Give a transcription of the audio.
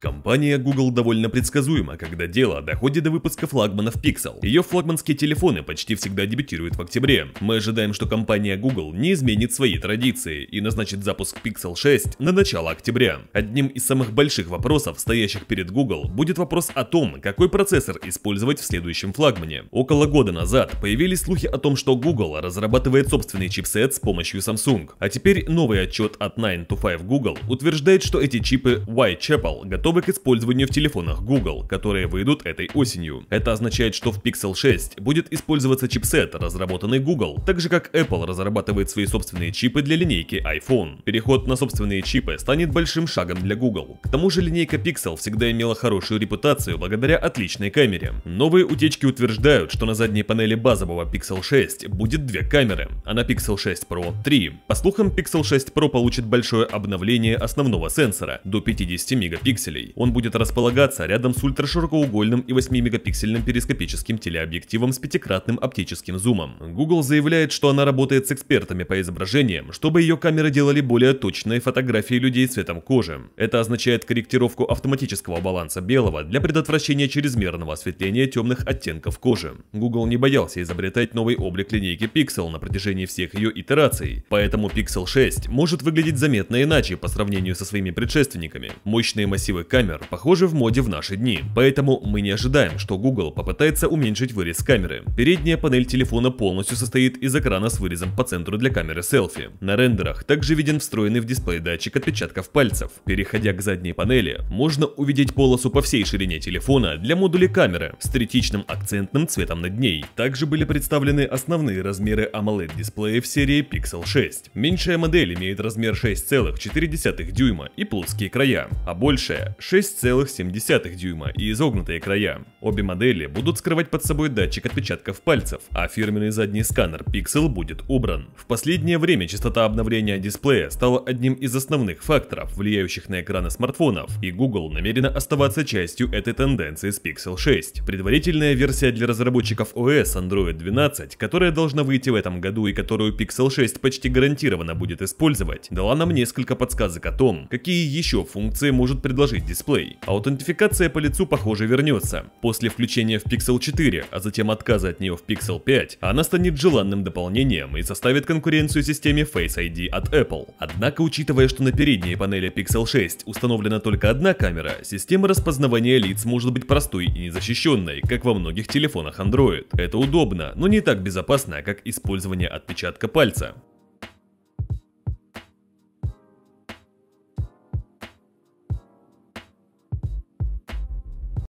Компания Google довольно предсказуема, когда дело доходит до выпуска флагманов Pixel. Ее флагманские телефоны почти всегда дебютируют в октябре. Мы ожидаем, что компания Google не изменит свои традиции и назначит запуск Pixel 6 на начало октября. Одним из самых больших вопросов, стоящих перед Google, будет вопрос о том, какой процессор использовать в следующем флагмане. Около года назад появились слухи о том, что Google разрабатывает собственный чипсет с помощью Samsung. А теперь новый отчет от 9 to 5 Google утверждает, что эти чипы y готовы готовы к использованию в телефонах Google, которые выйдут этой осенью. Это означает, что в Pixel 6 будет использоваться чипсет, разработанный Google, так же как Apple разрабатывает свои собственные чипы для линейки iPhone. Переход на собственные чипы станет большим шагом для Google. К тому же линейка Pixel всегда имела хорошую репутацию благодаря отличной камере. Новые утечки утверждают, что на задней панели базового Pixel 6 будет две камеры, а на Pixel 6 Pro 3. По слухам, Pixel 6 Pro получит большое обновление основного сенсора до 50 мегапикселей пикселей. Он будет располагаться рядом с ультраширокоугольным и 8-мегапиксельным перископическим телеобъективом с пятикратным оптическим зумом. Google заявляет, что она работает с экспертами по изображениям, чтобы ее камеры делали более точные фотографии людей цветом кожи. Это означает корректировку автоматического баланса белого для предотвращения чрезмерного осветления темных оттенков кожи. Google не боялся изобретать новый облик линейки Pixel на протяжении всех ее итераций, поэтому Pixel 6 может выглядеть заметно иначе по сравнению со своими предшественниками. Мощные массивы камер, похоже, в моде в наши дни. Поэтому мы не ожидаем, что Google попытается уменьшить вырез камеры. Передняя панель телефона полностью состоит из экрана с вырезом по центру для камеры селфи. На рендерах также виден встроенный в дисплей датчик отпечатков пальцев. Переходя к задней панели, можно увидеть полосу по всей ширине телефона для модуля камеры с третичным акцентным цветом над ней. Также были представлены основные размеры AMOLED-дисплеев серии Pixel 6. Меньшая модель имеет размер 6,4 дюйма и плоские края, а большая 6,7 дюйма и изогнутые края. Обе модели будут скрывать под собой датчик отпечатков пальцев, а фирменный задний сканер Pixel будет убран. В последнее время частота обновления дисплея стала одним из основных факторов, влияющих на экраны смартфонов, и Google намерена оставаться частью этой тенденции с Pixel 6. Предварительная версия для разработчиков OS Android 12, которая должна выйти в этом году и которую Pixel 6 почти гарантированно будет использовать, дала нам несколько подсказок о том, какие еще функции может предложить дисплей. А аутентификация по лицу, похоже, вернется. После включения в Pixel 4, а затем отказа от нее в Pixel 5, она станет желанным дополнением и составит конкуренцию системе Face ID от Apple. Однако, учитывая, что на передней панели Pixel 6 установлена только одна камера, система распознавания лиц может быть простой и незащищенной, как во многих телефонах Android. Это удобно, но не так безопасно, как использование отпечатка пальца.